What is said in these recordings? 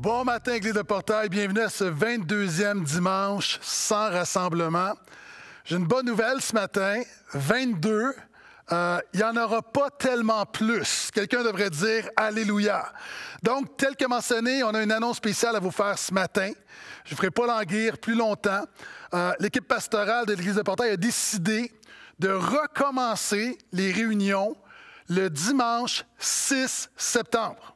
Bon matin, Église de Portail. Bienvenue à ce 22e dimanche sans rassemblement. J'ai une bonne nouvelle ce matin. 22, euh, il n'y en aura pas tellement plus. Quelqu'un devrait dire Alléluia. Donc, tel que mentionné, on a une annonce spéciale à vous faire ce matin. Je ne ferai pas languir plus longtemps. Euh, l'équipe pastorale de l'Église de Portail a décidé de recommencer les réunions le dimanche 6 septembre.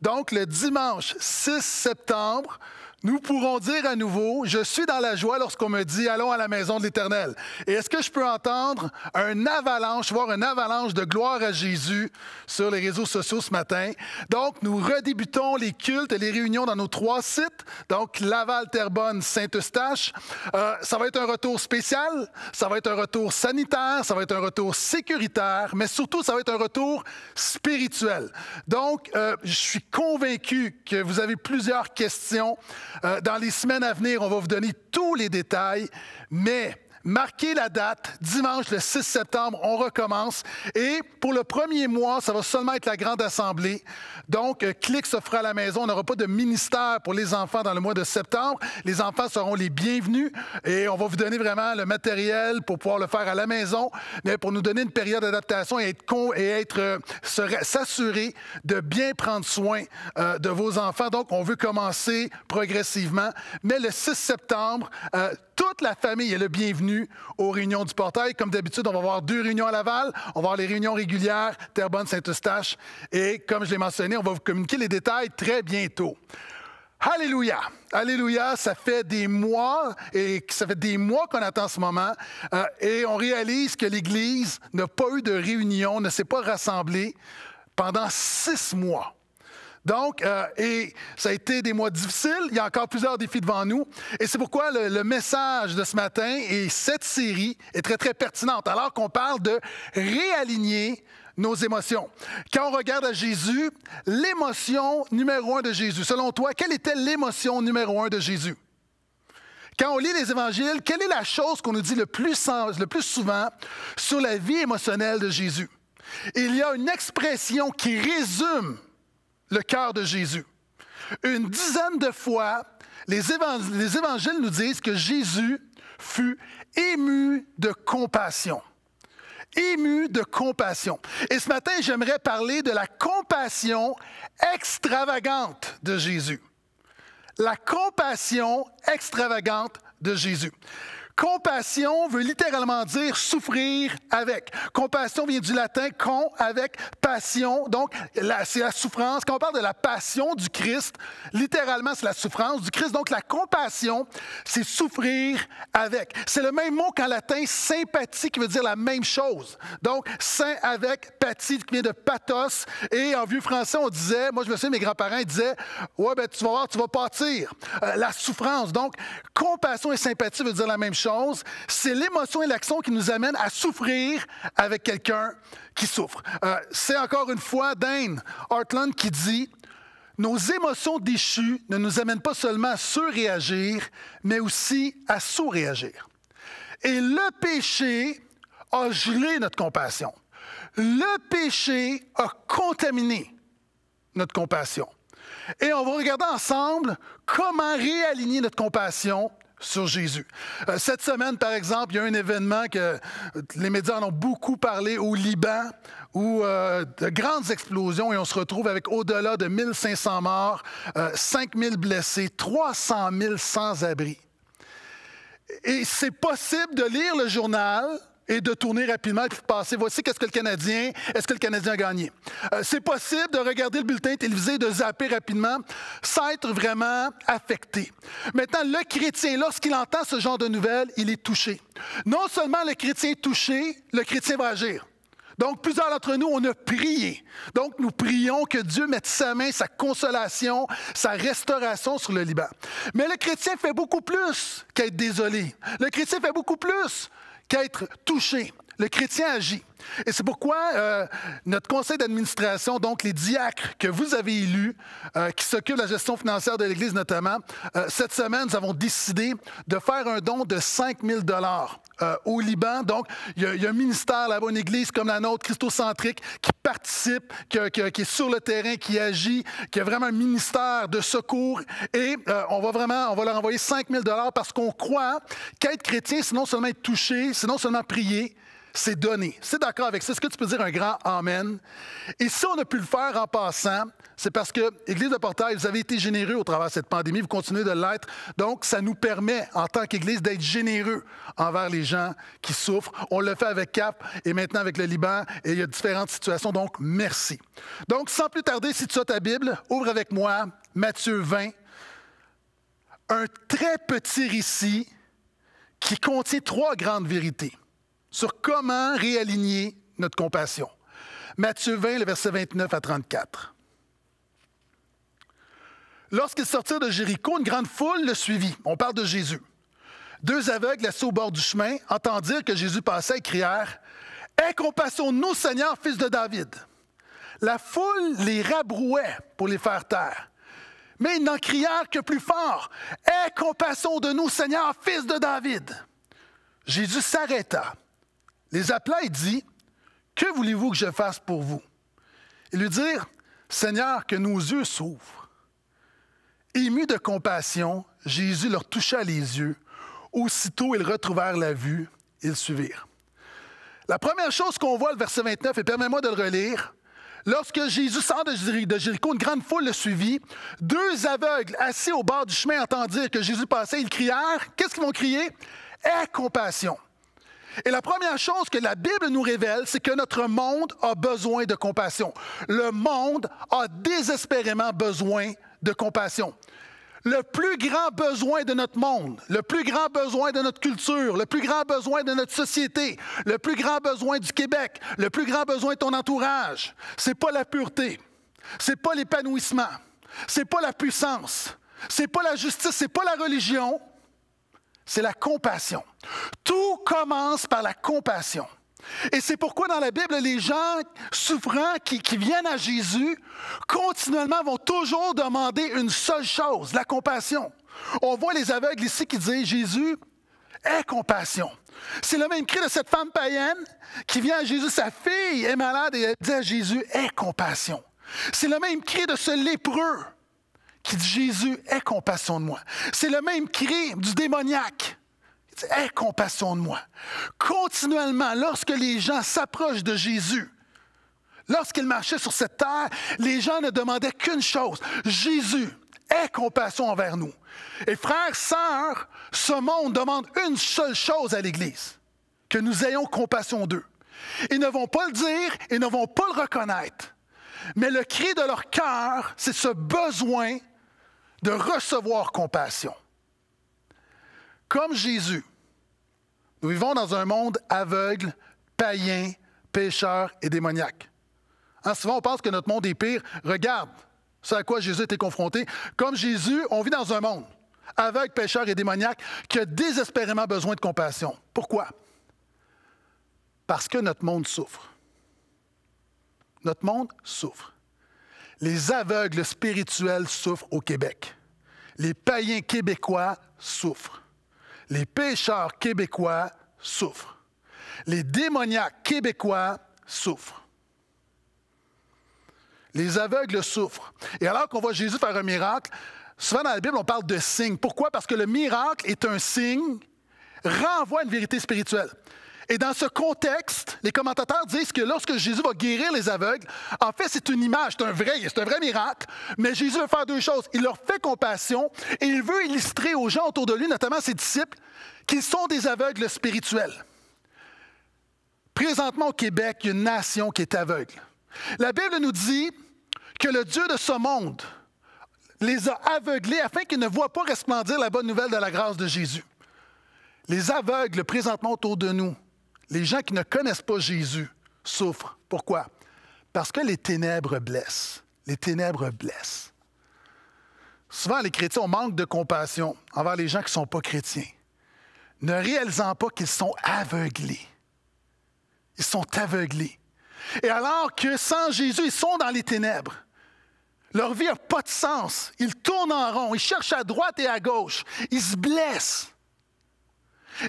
Donc, le dimanche 6 septembre, nous pourrons dire à nouveau, je suis dans la joie lorsqu'on me dit, allons à la maison de l'Éternel. Et est-ce que je peux entendre un avalanche, voir un avalanche de gloire à Jésus sur les réseaux sociaux ce matin? Donc, nous redébutons les cultes et les réunions dans nos trois sites, donc Laval, Terrebonne, Saint-Eustache. Euh, ça va être un retour spécial, ça va être un retour sanitaire, ça va être un retour sécuritaire, mais surtout, ça va être un retour spirituel. Donc, euh, je suis convaincu que vous avez plusieurs questions euh, dans les semaines à venir, on va vous donner tous les détails, mais Marquez la date, dimanche le 6 septembre, on recommence. Et pour le premier mois, ça va seulement être la Grande Assemblée. Donc, CLIC euh, clique se fera à la maison. On n'aura pas de ministère pour les enfants dans le mois de septembre. Les enfants seront les bienvenus et on va vous donner vraiment le matériel pour pouvoir le faire à la maison, mais pour nous donner une période d'adaptation et être, et euh, s'assurer de bien prendre soin euh, de vos enfants. Donc, on veut commencer progressivement. Mais le 6 septembre, toute la famille est le bienvenu aux réunions du portail. Comme d'habitude, on va avoir deux réunions à Laval. On va avoir les réunions régulières Terrebonne-Saint-Eustache. Et comme je l'ai mentionné, on va vous communiquer les détails très bientôt. Alléluia! Alléluia! Ça fait des mois et ça fait des mois qu'on attend ce moment euh, et on réalise que l'Église n'a pas eu de réunion, ne s'est pas rassemblée pendant six mois. Donc, euh, et ça a été des mois difficiles. Il y a encore plusieurs défis devant nous. Et c'est pourquoi le, message de ce matin et cette série est très, très pertinente, alors qu'on parle de réaligner nos émotions. Quand on regarde à Jésus, l'émotion numéro un de Jésus, selon toi, quelle était l'émotion numéro un de Jésus? Quand on lit les évangiles, quelle est la chose qu'on nous dit le plus, le plus souvent sur la vie émotionnelle de Jésus? Il y a une expression qui résume le cœur de Jésus. Une dizaine de fois, les, évangiles, les évangiles nous disent que Jésus fut ému de compassion. Ému de compassion. Et ce matin, j'aimerais parler de la compassion extravagante de Jésus. La compassion extravagante de Jésus. Compassion veut littéralement dire souffrir avec. Compassion vient du latin con avec passion. Donc, c'est la souffrance. Quand on parle de la passion du Christ, littéralement, c'est la souffrance du Christ. Donc, la compassion, c'est souffrir avec. C'est le même mot qu'en latin sympathie qui veut dire la même chose. Donc, saint avec, pathie qui vient de pathos. Et en vieux français, on disait, moi je me souviens, mes grands-parents disaient, ouais, ben tu vas voir, tu vas partir. Euh, » la souffrance. Donc, compassion et sympathie veut dire la même chose c'est l'émotion et l'action qui nous amènent à souffrir avec quelqu'un qui souffre. Euh, c'est encore une fois Dane Hartland qui dit Nos émotions déchues ne nous amènent pas seulement à surréagir, mais aussi à sous-réagir. Et le péché a gelé notre compassion. Le péché a contaminé notre compassion. Et on va regarder ensemble comment réaligner notre compassion sur Jésus. Euh, cette semaine, par exemple, il y a un événement que euh, les médias en ont beaucoup parlé au Liban, où euh, de grandes explosions et on se retrouve avec au-delà de 1500 morts, 5000 blessés, 300 000 sans-abri. Et c'est possible de lire le journal, et de tourner rapidement et de passer. Voici qu'est-ce que le Canadien, est-ce que le Canadien a gagné. Euh, c'est possible de regarder le bulletin télévisé et de zapper rapidement sans être vraiment affecté. Maintenant, le chrétien, lorsqu'il entend ce genre de nouvelles, il est touché. Non seulement le chrétien est touché, le chrétien va agir. Donc, plusieurs d'entre nous, on a prié. Donc, nous prions que Dieu mette sa main, sa consolation, sa restauration sur le Liban. Mais le chrétien fait beaucoup plus qu'être désolé. Le chrétien fait beaucoup plus qu'être touché le chrétien agit. Et c'est pourquoi euh, notre conseil d'administration, donc les diacres que vous avez élus, euh, qui s'occupent de la gestion financière de l'Église notamment, euh, cette semaine, nous avons décidé de faire un don de 5 000 au Liban. Donc, il y, a un ministère là-bas, une Église comme la nôtre, christocentrique, qui participe, qui, est sur le terrain, qui agit, qui est vraiment un ministère de secours. Et on va vraiment, on va leur envoyer 5 000 parce qu'on croit qu'être chrétien, c'est non seulement être touché, c'est non seulement prier, c'est donné. C'est d'accord avec ça? Est-ce que tu peux dire un grand Amen? Et si on a pu le faire en passant, c'est parce que, Église de Portail, vous avez été généreux au travers de cette pandémie, vous continuez de l'être. Donc, ça nous permet, en tant qu'Église, d'être généreux envers les gens qui souffrent. On le fait avec CAP et maintenant avec le Liban, et il y a différentes situations. Donc, merci. Donc, sans plus tarder, si tu as ta Bible, ouvre avec moi Matthieu 20. Un très petit récit qui contient trois grandes vérités sur comment réaligner notre compassion. Matthieu 20, le verset 29 à 34. Lorsqu'ils sortirent de Jéricho, une grande foule le suivit. On parle de Jésus. Deux aveugles assis au bord du chemin entendirent que Jésus passait et crièrent Aie compassion de nous, Seigneur, fils de David. La foule les rabrouait pour les faire taire. Mais ils n'en crièrent que plus fort Aie compassion de nous, Seigneur, fils de David. Jésus s'arrêta les appela et dit, Que voulez-vous que je fasse pour vous? Et lui dirent, Seigneur, que nos yeux s'ouvrent. Ému de compassion, Jésus leur toucha les yeux. Aussitôt, ils retrouvèrent la vue, ils suivirent. La première chose qu'on voit, le verset 29, et permets-moi de le relire, Lorsque Jésus sort de Jéricho, une grande foule le suivit. Deux aveugles assis au bord du chemin entendirent que Jésus passait. Ils crièrent. Qu'est-ce qu'ils vont crier? Aie compassion. Et la première chose que la Bible nous révèle, c'est que notre monde a besoin de compassion. Le monde a désespérément besoin de compassion. Le plus grand besoin de notre monde, le plus grand besoin de notre culture, le plus grand besoin de notre société, le plus grand besoin du Québec, le plus grand besoin de ton entourage, c'est pas la pureté, c'est pas l'épanouissement, c'est pas la puissance, c'est pas la justice, c'est pas la religion, c'est la compassion. Tout commence par la compassion. Et c'est pourquoi dans la Bible, les gens souffrants qui, viennent à Jésus, continuellement vont toujours demander une seule chose, la compassion. On voit les aveugles ici qui disent, Jésus, aie compassion. C'est le même cri de cette femme païenne qui vient à Jésus, sa fille est malade et elle dit à Jésus, aie compassion. C'est le même cri de ce lépreux qui dit Jésus, aie compassion de moi. C'est le même cri du démoniaque. Il dit Aie compassion de moi. Continuellement, lorsque les gens s'approchent de Jésus, lorsqu'il marchait sur cette terre, les gens ne demandaient qu'une chose Jésus, aie compassion envers nous. Et frères, sœurs, ce monde demande une seule chose à l'Église que nous ayons compassion d'eux. Ils ne vont pas le dire, ils ne vont pas le reconnaître. Mais le cri de leur cœur, c'est ce besoin de recevoir compassion. Comme Jésus, nous vivons dans un monde aveugle, païen, pécheur et démoniaque. ce hein, souvent, on pense que notre monde est pire. Regarde ce à quoi Jésus était confronté. Comme Jésus, on vit dans un monde aveugle, pécheur et démoniaque qui a désespérément besoin de compassion. Pourquoi? Parce que notre monde souffre. Notre monde souffre. Les aveugles spirituels souffrent au Québec. Les païens québécois souffrent. Les pécheurs québécois souffrent. Les démoniaques québécois souffrent. Les aveugles souffrent. Et alors qu'on voit Jésus faire un miracle, souvent dans la Bible, on parle de signe. Pourquoi? Parce que le miracle est un signe, renvoie à une vérité spirituelle. Et dans ce contexte, les commentateurs disent que lorsque Jésus va guérir les aveugles, en fait, c'est une image, c'est un vrai, c'est un vrai miracle, mais Jésus veut faire deux choses. Il leur fait compassion et il veut illustrer aux gens autour de lui, notamment ses disciples, qu'ils sont des aveugles spirituels. Présentement au Québec, il y a une nation qui est aveugle. La Bible nous dit que le Dieu de ce monde les a aveuglés afin qu'ils ne voient pas resplendir la bonne nouvelle de la grâce de Jésus. Les aveugles présentement autour de nous les gens qui ne connaissent pas Jésus souffrent. Pourquoi? Parce que les ténèbres blessent. Les ténèbres blessent. Souvent, les chrétiens, manquent manque de compassion envers les gens qui ne sont pas chrétiens, ne réalisant pas qu'ils sont aveuglés. Ils sont aveuglés. Et alors que sans Jésus, ils sont dans les ténèbres. Leur vie n'a pas de sens. Ils tournent en rond. Ils cherchent à droite et à gauche. Ils se blessent.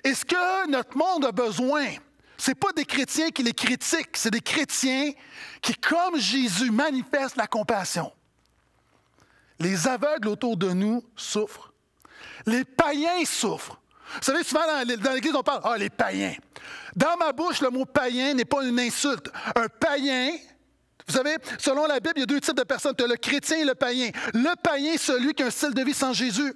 est ce que notre monde a besoin, ce n'est pas des chrétiens qui les critiquent, c'est des chrétiens qui, comme Jésus, manifestent la compassion. Les aveugles autour de nous souffrent. Les païens souffrent. Vous savez, souvent dans l'Église, on parle, ah, les païens. Dans ma bouche, le mot païen n'est pas une insulte. Un païen, vous savez, selon la Bible, il y a deux types de personnes. Tu as le chrétien et le païen. Le païen, celui qui a un style de vie sans Jésus.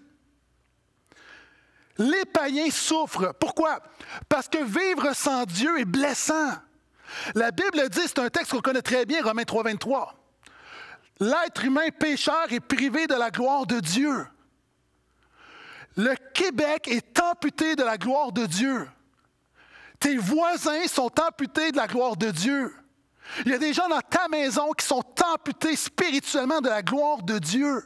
Les païens souffrent. Pourquoi? Parce que vivre sans Dieu est blessant. La Bible dit, c'est un texte qu'on connaît très bien, Romains 3, L'être humain pécheur est privé de la gloire de Dieu. Le Québec est amputé de la gloire de Dieu. Tes voisins sont amputés de la gloire de Dieu. Il y a des gens dans ta maison qui sont amputés spirituellement de la gloire de Dieu.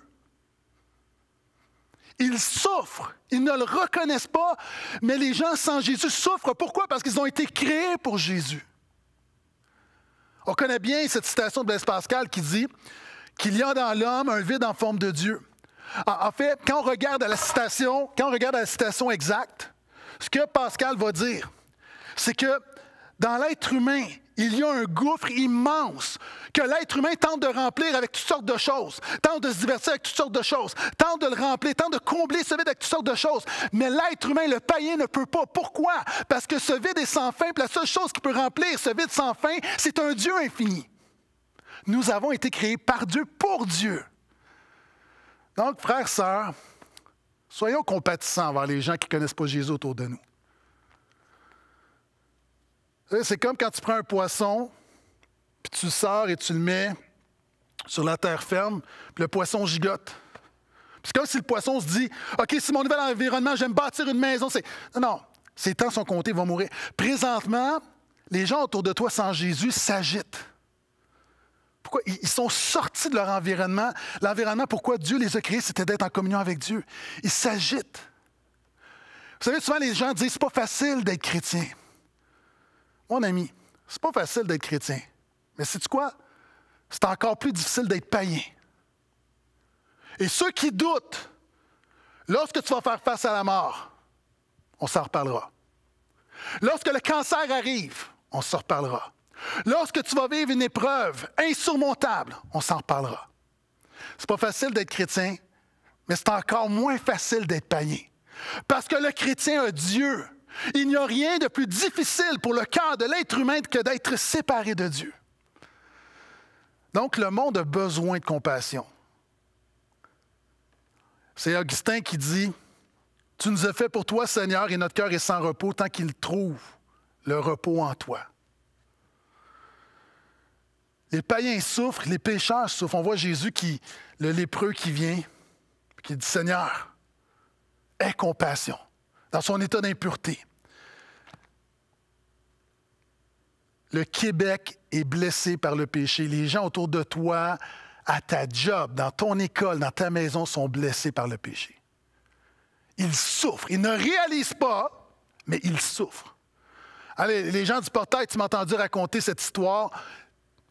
Ils souffrent. Ils ne le reconnaissent pas, mais les gens sans Jésus souffrent. Pourquoi? Parce qu'ils ont été créés pour Jésus. On connaît bien cette citation de Blaise Pascal qui dit qu'il y a dans l'homme un vide en forme de Dieu. En fait, quand on regarde à la citation, quand on regarde la citation exacte, ce que Pascal va dire, c'est que dans l'être humain, il y a un gouffre immense que l'être humain tente de remplir avec toutes sortes de choses, tente de se divertir avec toutes sortes de choses, tente de le remplir, tente de combler ce vide avec toutes sortes de choses. Mais l'être humain, le païen, ne peut pas. Pourquoi? Parce que ce vide est sans fin, puis la seule chose qui peut remplir ce vide sans fin, c'est un Dieu infini. Nous avons été créés par Dieu pour Dieu. Donc, frères, sœurs, soyons compatissants envers les gens qui ne connaissent pas Jésus autour de nous. C'est comme quand tu prends un poisson, puis tu le sors et tu le mets sur la terre ferme, puis le poisson gigote. C'est comme si le poisson se dit OK, c'est mon nouvel environnement, j'aime bâtir une maison. Non, non, ces temps sont comptés, ils vont mourir. Présentement, les gens autour de toi sans Jésus s'agitent. Pourquoi? Ils sont sortis de leur environnement. L'environnement, pourquoi Dieu les a créés, c'était d'être en communion avec Dieu. Ils s'agitent. Vous savez, souvent les gens disent c'est pas facile d'être chrétien. Mon ami, c'est pas facile d'être chrétien. Mais c'est quoi? C'est encore plus difficile d'être païen. Et ceux qui doutent, lorsque tu vas faire face à la mort, on s'en reparlera. Lorsque le cancer arrive, on s'en reparlera. Lorsque tu vas vivre une épreuve insurmontable, on s'en reparlera. C'est pas facile d'être chrétien, mais c'est encore moins facile d'être païen. Parce que le chrétien a Dieu il n'y a rien de plus difficile pour le cœur de l'être humain que d'être séparé de Dieu. Donc le monde a besoin de compassion. C'est Augustin qui dit, Tu nous as fait pour toi, Seigneur, et notre cœur est sans repos tant qu'il trouve le repos en toi. Les païens souffrent, les pécheurs souffrent. On voit Jésus qui, le lépreux qui vient, qui dit Seigneur, aie compassion dans son état d'impureté. Le Québec est blessé par le péché. Les gens autour de toi, à ta job, dans ton école, dans ta maison, sont blessés par le péché. Ils souffrent. Ils ne réalisent pas, mais ils souffrent. Allez, les gens du portail, tu m'as entendu raconter cette histoire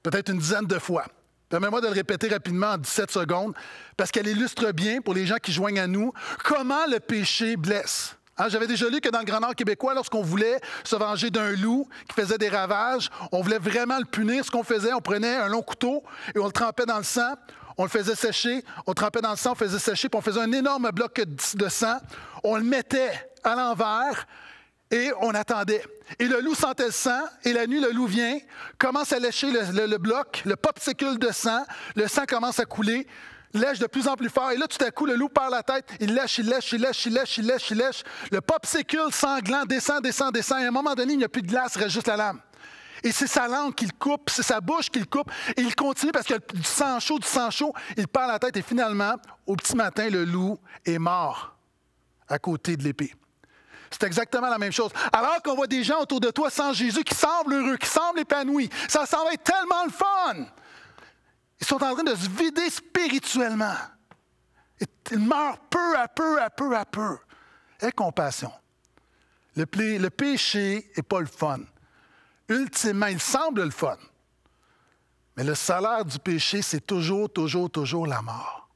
peut-être une dizaine de fois. Permets-moi de le répéter rapidement en 17 secondes, parce qu'elle illustre bien, pour les gens qui joignent à nous, comment le péché blesse. Hein, j'avais déjà lu que dans le Grand Nord québécois, lorsqu'on voulait se venger d'un loup qui faisait des ravages, on voulait vraiment le punir. Ce qu'on faisait, on prenait un long couteau et on le trempait dans le sang, on le faisait sécher, on le trempait dans le sang, on faisait sécher, puis on faisait un énorme bloc de sang, on le mettait à l'envers et on attendait. Et le loup sentait le sang, et la nuit, le loup vient, commence à lécher le, bloc, le popsicle de sang, le sang commence à couler, lèche de plus en plus fort. Et là, tout à coup, le loup perd la tête. Il lèche, il lèche, il lèche, il lèche, il lèche, il lèche. Le popsicle sanglant descend, descend, descend. Et à un moment donné, il n'y a plus de glace, il reste juste la lame. Et c'est sa langue qu'il coupe, c'est sa bouche qu'il coupe. Et il continue parce qu'il du sang chaud, du sang chaud. Il perd la tête. Et finalement, au petit matin, le loup est mort à côté de l'épée. C'est exactement la même chose. Alors qu'on voit des gens autour de toi sans Jésus qui semblent heureux, qui semblent épanouis, ça semble être tellement le fun. Ils sont en train de se vider spirituellement. Ils meurent peu à peu, à peu, à peu. Et compassion. Le, le péché n'est pas le fun. Ultimement, il semble le fun. Mais le salaire du péché, c'est toujours, toujours, toujours la mort.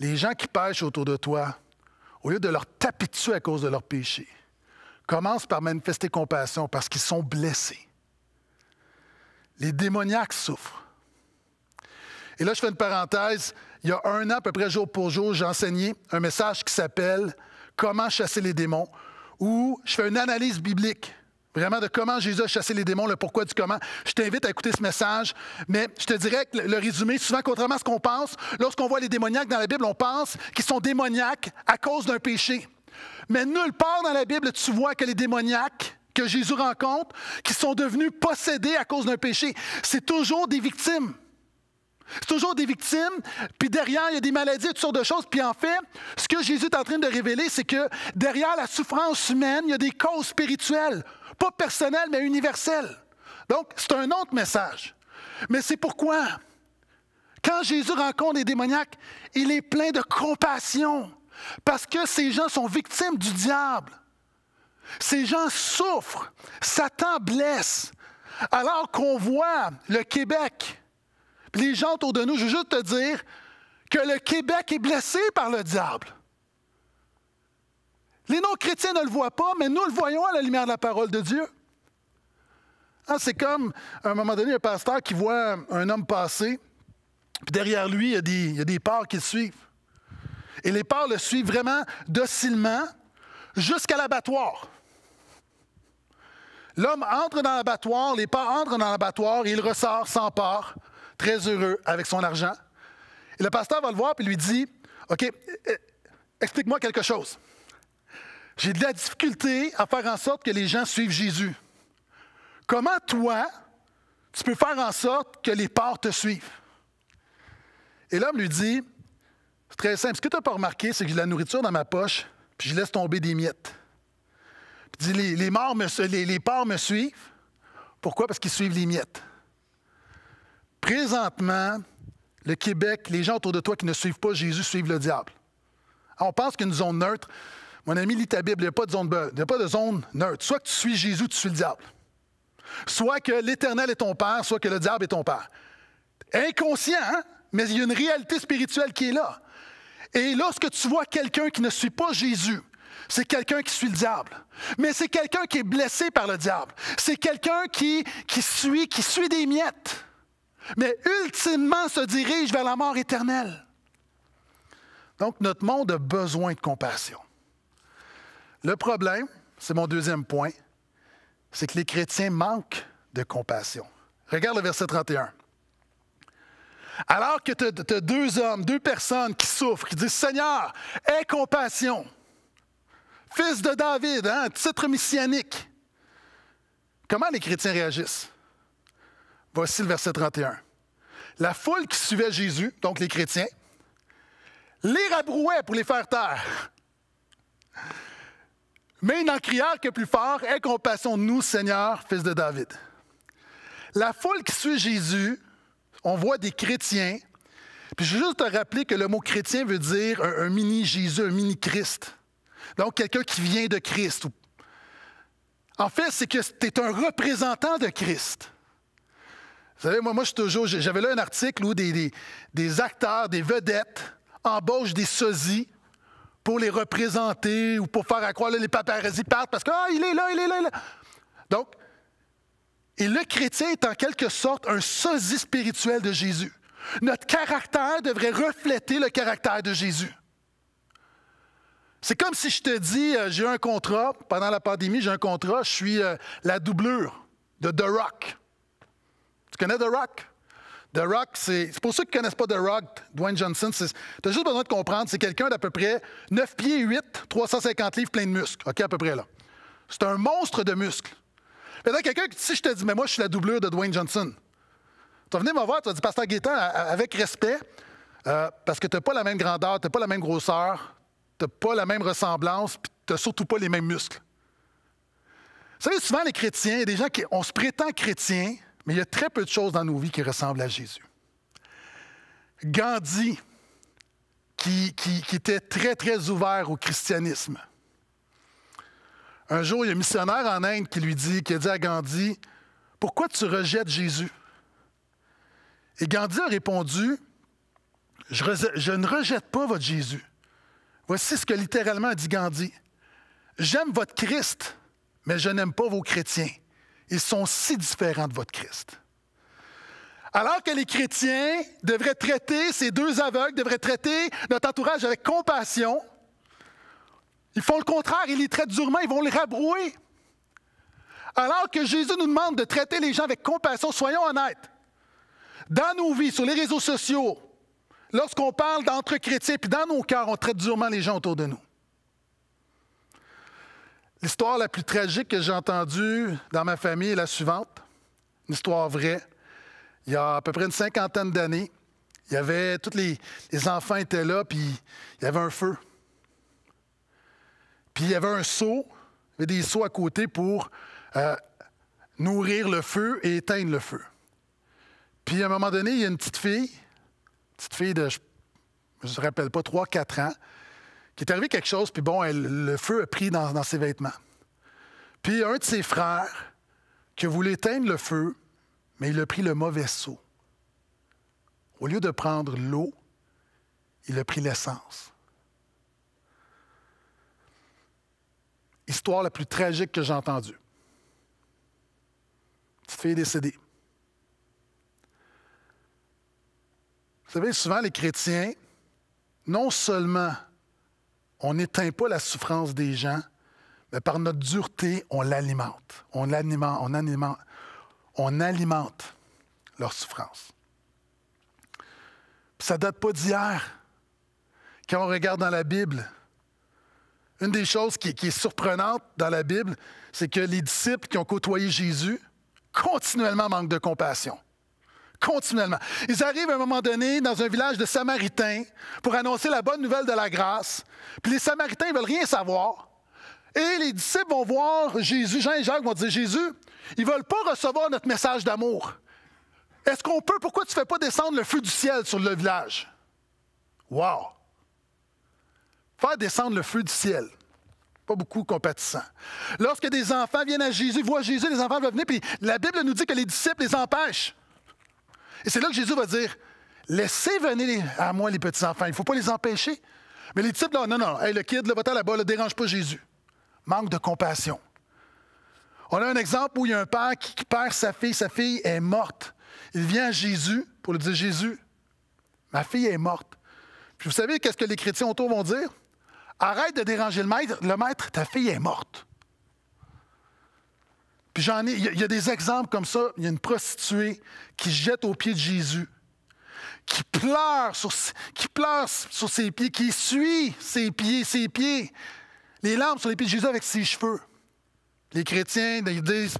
Les gens qui pêchent autour de toi, au lieu de leur tapituer à cause de leur péché, commencent par manifester compassion parce qu'ils sont blessés. Les démoniaques souffrent. Et là, je fais une parenthèse. Il y a un an, à peu près jour pour jour, j'ai enseigné un message qui s'appelle Comment chasser les démons, où je fais une analyse biblique vraiment de comment Jésus a chassé les démons, le pourquoi du comment. Je t'invite à écouter ce message, mais je te dirais que le résumé, souvent, contrairement à ce qu'on pense, lorsqu'on voit les démoniaques dans la Bible, on pense qu'ils sont démoniaques à cause d'un péché. Mais nulle part dans la Bible, tu vois que les démoniaques que Jésus rencontre, qui sont devenus possédés à cause d'un péché, c'est toujours des victimes. C'est toujours des victimes, puis derrière, il y a des maladies, toutes sortes de choses. Puis en fait, ce que Jésus est en train de révéler, c'est que derrière la souffrance humaine, il y a des causes spirituelles, pas personnelles, mais universelles. Donc, c'est un autre message. Mais c'est pourquoi, quand Jésus rencontre des démoniaques, il est plein de compassion, parce que ces gens sont victimes du diable. Ces gens souffrent, Satan blesse, alors qu'on voit le Québec, les gens autour de nous. Je veux juste te dire que le Québec est blessé par le diable. Les non-chrétiens ne le voient pas, mais nous le voyons à la lumière de la parole de Dieu. Hein, c'est comme, à un moment donné, un pasteur qui voit un homme passer, puis derrière lui, il y a des, il qui le suivent. Et les porcs le suivent vraiment docilement jusqu'à l'abattoir. L'homme entre dans l'abattoir, les porcs entrent dans l'abattoir, et il ressort sans part très heureux avec son argent. Et le pasteur va le voir et lui dit OK, euh, explique-moi quelque chose. J'ai de la difficulté à faire en sorte que les gens suivent Jésus. Comment toi, tu peux faire en sorte que les porcs te suivent? Et l'homme lui dit C'est très simple. Ce que tu n'as pas remarqué, c'est que j'ai de la nourriture dans ma poche, puis je laisse tomber des miettes. Puis dit, les, les, morts me suivent. Pourquoi? Parce qu'ils suivent les miettes. Présentement, le Québec, les gens autour de toi qui ne suivent pas Jésus suivent le diable. Ah, on pense qu'une zone neutre, mon ami, lit ta Bible, il n'y a, pas de zone, pas de zone neutre. Soit que tu suis Jésus, tu suis le diable. Soit que l'Éternel est ton Père, soit que le diable est ton Père. Inconscient, hein? mais il y a une réalité spirituelle qui est là. Et lorsque tu vois quelqu'un qui ne suit pas Jésus, c'est quelqu'un qui suit le diable. Mais c'est quelqu'un qui est blessé par le diable. C'est quelqu'un qui suit, qui suit des miettes mais ultimement se dirige vers la mort éternelle. Donc notre monde a besoin de compassion. Le problème, c'est mon deuxième point, c'est que les chrétiens manquent de compassion. Regarde le verset 31. Alors que tu as, deux hommes, deux personnes qui souffrent, qui disent Seigneur, aie compassion. Fils de David, hein, titre messianique. Comment les chrétiens réagissent? Voici le verset 31. La foule qui suivait Jésus, donc les chrétiens, les rabrouait pour les faire taire. Mais ils n'en crièrent que plus fort Aie compassion nous, Seigneur, fils de David. La foule qui suit Jésus, on voit des chrétiens. Puis je veux juste te rappeler que le mot chrétien veut dire un, un mini Jésus, un mini Christ. Donc quelqu'un qui vient de Christ. En fait, c'est que tu es un représentant de Christ. Vous savez, moi, moi toujours. J'avais là un article où des, acteurs, des vedettes embauchent des sosies pour les représenter ou pour faire à croire les paparazzi partent parce que ah, il est là, il est là, il est là. Donc, et le chrétien est en quelque sorte un sosie spirituel de Jésus. Notre caractère devrait refléter le caractère de Jésus. C'est comme si je te dis, euh, j'ai un contrat, pendant la pandémie, j'ai un contrat, je suis euh, la doublure de The Rock. Tu connais The Rock? The Rock, c'est. pour ceux qui ne connaissent pas The Rock, Dwayne Johnson, tu as juste besoin de comprendre, c'est quelqu'un d'à peu près 9 pieds 8, 350 livres plein de muscles. OK, à peu près là. C'est un monstre de muscles. Peut-être quelqu'un, si je te dis, mais moi, je suis la doublure de Dwayne Johnson, tu vas venir me voir, tu vas dire, Pasteur Gaétan, avec respect, euh, parce que tu n'as pas la même grandeur, tu n'as pas la même grosseur, tu n'as pas la même ressemblance, puis tu n'as surtout pas les mêmes muscles. Vous savez, souvent, les chrétiens, il y a des gens qui, on se prétend chrétiens mais il y a très peu de choses dans nos vies qui ressemblent à Jésus. Gandhi, qui, était très, très ouvert au christianisme. Un jour, il y a un missionnaire en Inde qui lui dit, qui a dit à Gandhi, Pourquoi tu rejettes Jésus? Et Gandhi a répondu, je, je ne rejette pas votre Jésus. Voici ce que littéralement a dit Gandhi. J'aime votre Christ, mais je n'aime pas vos chrétiens. Ils sont si différents de votre Christ. Alors que les chrétiens devraient traiter ces deux aveugles, devraient traiter notre entourage avec compassion, ils font le contraire, ils les traitent durement, ils vont les rabrouer. Alors que Jésus nous demande de traiter les gens avec compassion, soyons honnêtes. Dans nos vies, sur les réseaux sociaux, lorsqu'on parle d'entre chrétiens, puis dans nos cœurs, on traite durement les gens autour de nous. L'histoire la plus tragique que j'ai entendue dans ma famille est la suivante, une histoire vraie. Il y a à peu près une cinquantaine d'années, il y avait tous les, enfants étaient là, puis il y avait un feu. Puis il y avait un seau, il y avait des seaux à côté pour euh, nourrir le feu et éteindre le feu. Puis à un moment donné, il y a une petite fille, petite fille de, je ne me rappelle pas, 3-4 ans, qui est arrivé quelque chose, puis bon, le feu a pris dans, ses vêtements. Puis un de ses frères, qui voulait éteindre le feu, mais il a pris le mauvais seau. Au lieu de prendre l'eau, il a pris l'essence. Histoire la plus tragique que j'ai entendue. Petite fille décédée. Vous savez, souvent les chrétiens, non seulement on n'éteint pas la souffrance des gens, mais par notre dureté, on l'alimente. On l'alimente, on alimente, on alimente leur souffrance. ça ne date pas d'hier. Quand on regarde dans la Bible, une des choses qui est surprenante dans la Bible, c'est que les disciples qui ont côtoyé Jésus continuellement manquent de compassion continuellement. Ils arrivent à un moment donné dans un village de Samaritains pour annoncer la bonne nouvelle de la grâce. Puis les Samaritains veulent rien savoir. Et les disciples vont voir Jésus, Jean et Jacques vont dire Jésus, ils veulent pas recevoir notre message d'amour. Est-ce qu'on peut, pourquoi tu ne fais pas descendre le feu du ciel sur le village? Wow! Faire descendre le feu du ciel. Pas beaucoup compatissant. Lorsque des enfants viennent à Jésus, voient Jésus, les enfants veulent venir, puis la Bible nous dit que les disciples les empêchent. Et c'est là que Jésus va dire Laissez venir à moi les petits-enfants. Il ne faut pas les empêcher. Mais les types, là, non, non, le kid, le va là-bas, ne dérange pas Jésus. Manque de compassion. On a un exemple où il y a un père qui, perd sa fille, sa fille est morte. Il vient à Jésus pour lui dire Jésus, ma fille est morte. Puis vous savez, qu'est-ce que les chrétiens autour vont dire? Arrête de déranger le maître, le maître, ta fille est morte. Puis j'en il y, a des exemples comme ça. Il y a une prostituée qui jette aux pieds de Jésus, qui pleure sur, qui pleure sur ses pieds, qui suit ses pieds, ses pieds, les larmes sur les pieds de Jésus avec ses cheveux. Les chrétiens, ils disent,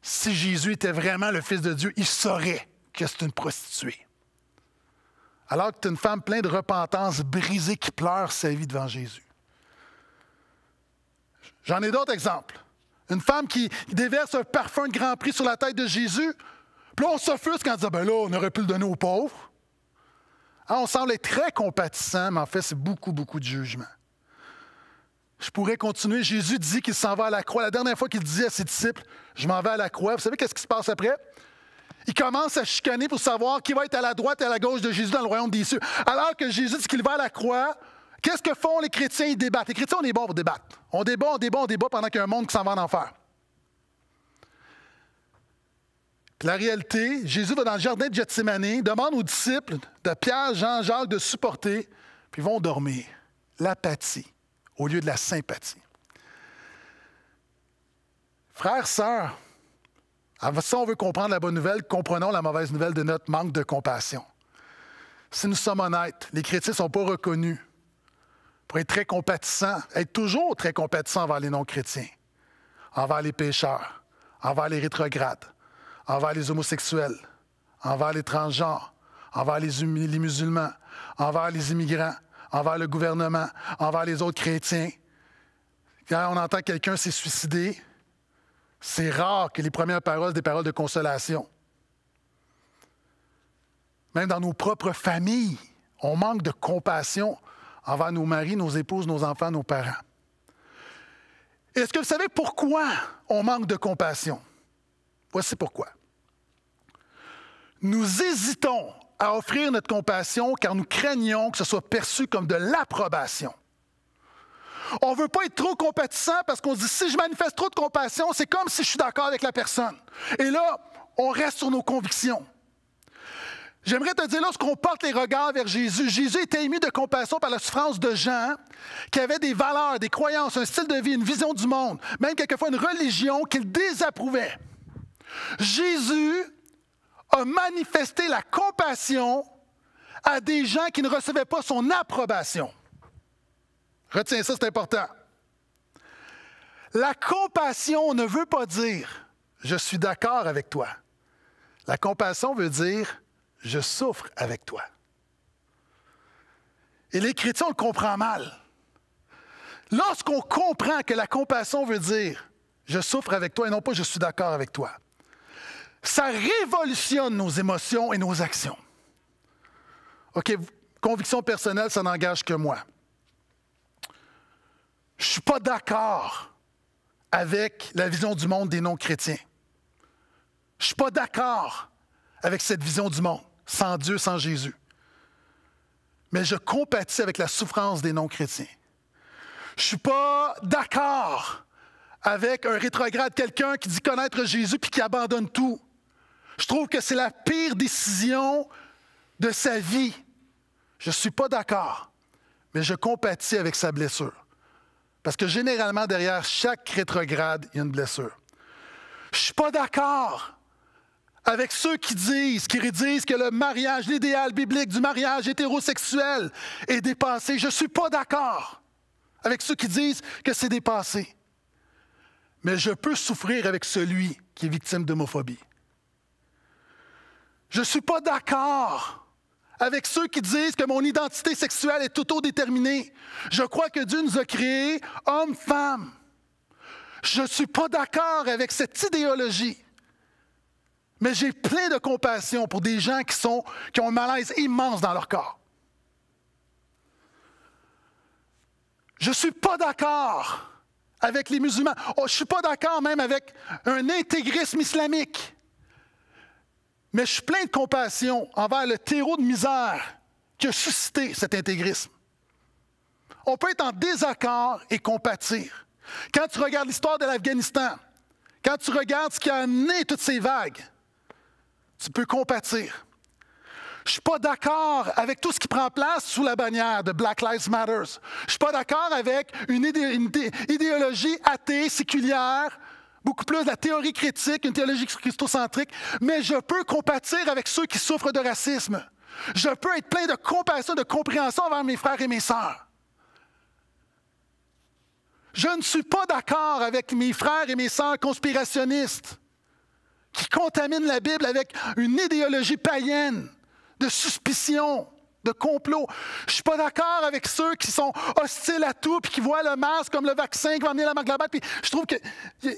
si Jésus était vraiment le Fils de Dieu, il saurait que c'est une prostituée. Alors que c'est une femme pleine de repentance, brisée, qui pleure sa vie devant Jésus. J'en ai d'autres exemples. Une femme qui déverse un parfum de grand prix sur la tête de Jésus. Puis là, on on en dit « ben là, on aurait pu le donner aux pauvres. Ah, on semble être très compatissant, mais en fait, c'est beaucoup, beaucoup de jugement. Je pourrais continuer. Jésus dit qu'il s'en va à la croix. La dernière fois qu'il dit à ses disciples, je m'en vais à la croix, vous savez qu'est-ce qui se passe après? Il commence à chicaner pour savoir qui va être à la droite et à la gauche de Jésus dans le royaume des cieux. Alors que Jésus dit qu'il va à la croix, Qu'est-ce que font les chrétiens? Ils débattent. Les chrétiens, on est bons pour débattre. On débat, on débat, on débat pendant qu'il y a un monde qui s'en va en enfer. la réalité, Jésus va dans le jardin de Gethsemane, demande aux disciples de Pierre, Jean, Jacques de supporter, puis ils vont dormir. L'apathie au lieu de la sympathie. Frères, sœurs, ah, si on veut comprendre la bonne nouvelle, comprenons la mauvaise nouvelle de notre manque de compassion. Si nous sommes honnêtes, les chrétiens ne sont pas reconnus pour être très compatissant, être toujours très compatissant envers les non-chrétiens, envers les pécheurs, envers les rétrogrades, envers les homosexuels, envers les transgenres, envers les, musulmans, envers les immigrants, envers le gouvernement, envers les autres chrétiens. Quand on entend quelqu'un s'est suicidé, c'est rare que les premières paroles des paroles de consolation. Même dans nos propres familles, on manque de compassion envers nos maris, nos épouses, nos enfants, nos parents. Est-ce que vous savez pourquoi on manque de compassion? Voici pourquoi. Nous hésitons à offrir notre compassion car nous craignons que ce soit perçu comme de l'approbation. On ne veut pas être trop compatissant parce qu'on se dit si je manifeste trop de compassion, c'est comme si je suis d'accord avec la personne. Et là, on reste sur nos convictions. J'aimerais te dire, lorsqu'on porte les regards vers Jésus, Jésus était émis de compassion par la souffrance de gens qui avaient des valeurs, des croyances, un style de vie, une vision du monde, même quelquefois une religion qu'il désapprouvait. Jésus a manifesté la compassion à des gens qui ne recevaient pas son approbation. Retiens ça, c'est important. La compassion ne veut pas dire je suis d'accord avec toi. La compassion veut dire je souffre avec toi. Et les chrétiens, on le comprend mal. Lorsqu'on comprend que la compassion veut dire je souffre avec toi et non pas je suis d'accord avec toi, ça révolutionne nos émotions et nos actions. OK, conviction personnelle, ça n'engage que moi. Je ne suis pas d'accord avec la vision du monde des non-chrétiens. Je ne suis pas d'accord avec cette vision du monde sans Dieu, sans Jésus. Mais je compatis avec la souffrance des non-chrétiens. Je ne suis pas d'accord avec un rétrograde, quelqu'un qui dit connaître Jésus puis qui abandonne tout. Je trouve que c'est la pire décision de sa vie. Je ne suis pas d'accord, mais je compatis avec sa blessure. Parce que généralement, derrière chaque rétrograde, il y a une blessure. Je ne suis pas d'accord avec ceux qui disent, qui redisent que le mariage, l'idéal biblique du mariage hétérosexuel est dépassé. Je ne suis pas d'accord avec ceux qui disent que c'est dépassé. Mais je peux souffrir avec celui qui est victime d'homophobie. Je ne suis pas d'accord avec ceux qui disent que mon identité sexuelle est autodéterminée. Je crois que Dieu nous a créés homme-femme. Je ne suis pas d'accord avec cette idéologie. Mais j'ai plein de compassion pour des gens qui, sont, qui ont un malaise immense dans leur corps. Je ne suis pas d'accord avec les musulmans. Oh, je ne suis pas d'accord même avec un intégrisme islamique. Mais je suis plein de compassion envers le terreau de misère qui a suscité cet intégrisme. On peut être en désaccord et compatir. Quand tu regardes l'histoire de l'Afghanistan, quand tu regardes ce qui a amené toutes ces vagues, tu peux compatir. Je ne suis pas d'accord avec tout ce qui prend place sous la bannière de Black Lives Matter. Je ne suis pas d'accord avec une, idéologie athée, séculière, beaucoup plus la théorie critique, une théologie christocentrique, mais je peux compatir avec ceux qui souffrent de racisme. Je peux être plein de compassion, de compréhension envers mes frères et mes sœurs. Je ne suis pas d'accord avec mes frères et mes sœurs conspirationnistes qui contamine la Bible avec une idéologie païenne de suspicion, de complot. Je ne suis pas d'accord avec ceux qui sont hostiles à tout, puis qui voient le masque comme le vaccin qui va amener la marque je trouve qu'il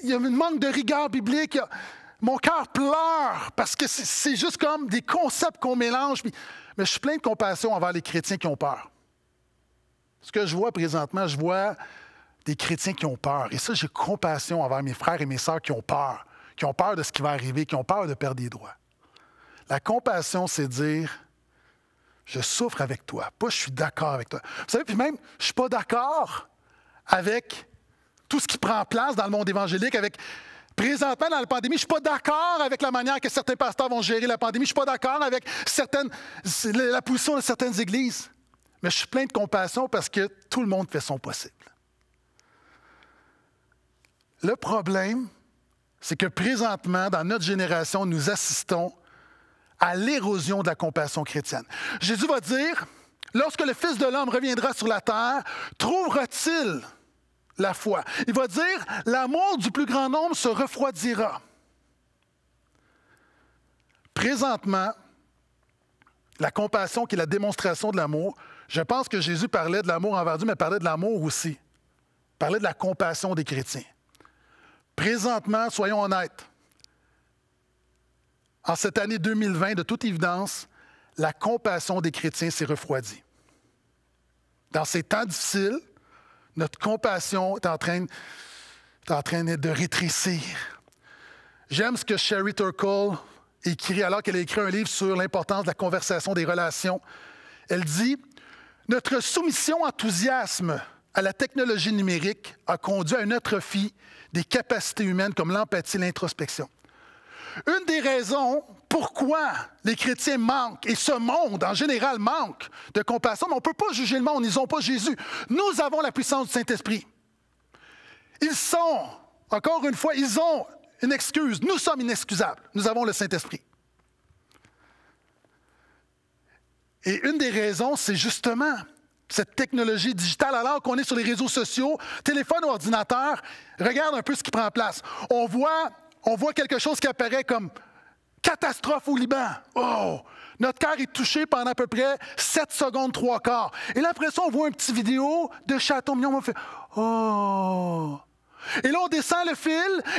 y a un manque de rigueur biblique. Mon cœur pleure parce que c'est juste comme des concepts qu'on mélange. mais je suis plein de compassion envers les chrétiens qui ont peur. Ce que je vois présentement, je vois des chrétiens qui ont peur. Et ça, j'ai compassion envers mes frères et mes sœurs qui ont peur qui ont peur de ce qui va arriver, qui ont peur de perdre des droits. La compassion, c'est dire je souffre avec toi, pas je suis d'accord avec toi. Vous savez, puis même, je ne suis pas d'accord avec tout ce qui prend place dans le monde évangélique, avec présentement dans la pandémie, je ne suis pas d'accord avec la manière que certains pasteurs vont gérer la pandémie, je ne suis pas d'accord avec certaines, la position de certaines églises. Mais je suis plein de compassion parce que tout le monde fait son possible. Le problème, c'est que présentement, dans notre génération, nous assistons à l'érosion de la compassion chrétienne. Jésus va dire, lorsque le Fils de l'homme reviendra sur la terre, trouvera-t-il la foi? Il va dire, l'amour du plus grand nombre se refroidira. Présentement, la compassion qui est la démonstration de l'amour, je pense que Jésus parlait de l'amour envers Dieu, mais parlait de l'amour aussi. parlait de la compassion des chrétiens. Présentement, soyons honnêtes, en cette année 2020, de toute évidence, la compassion des chrétiens s'est refroidie. Dans ces temps difficiles, notre compassion est en train, est de rétrécir. J'aime ce que Sherry Turkle écrit alors qu'elle a écrit un livre sur l'importance de la conversation des relations. Elle dit Notre soumission enthousiasme à la technologie numérique a conduit à une atrophie des capacités humaines comme l'empathie, l'introspection. Une des raisons pourquoi les chrétiens manquent, et ce monde en général manque de compassion, on ne peut pas juger le monde, ils n'ont pas Jésus. Nous avons la puissance du Saint-Esprit. Ils sont, encore une fois, ils ont une excuse. Nous sommes inexcusables. Nous avons le Saint-Esprit. Et une des raisons, c'est justement cette technologie digitale, alors qu'on est sur les réseaux sociaux, téléphone, ou ordinateur, regarde un peu ce qui prend place. On voit, on voit quelque chose qui apparaît comme catastrophe au Liban. Oh! Notre cœur est touché pendant à peu près 7 secondes, 3 quarts. Et là, après ça, on voit une petite vidéo de Château Mignon. On fait Oh! Et là, on descend le fil,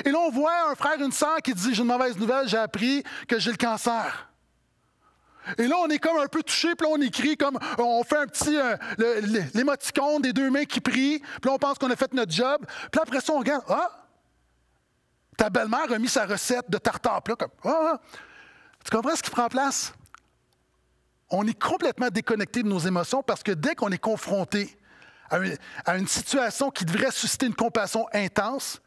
et là, on voit un frère, une sœur qui dit J'ai une mauvaise nouvelle, j'ai appris que j'ai le cancer. Et là, on est comme un peu touché, puis là, on écrit comme on fait un petit euh, l'émoticon des deux mains qui prient, puis là, on pense qu'on a fait notre job. Puis après ça, on regarde Ah, ta belle-mère a mis sa recette de tartare. Puis là, comme ah, ah, tu comprends ce qui prend place? On est complètement déconnecté de nos émotions parce que dès qu'on est confronté à une situation qui devrait susciter une compassion intense,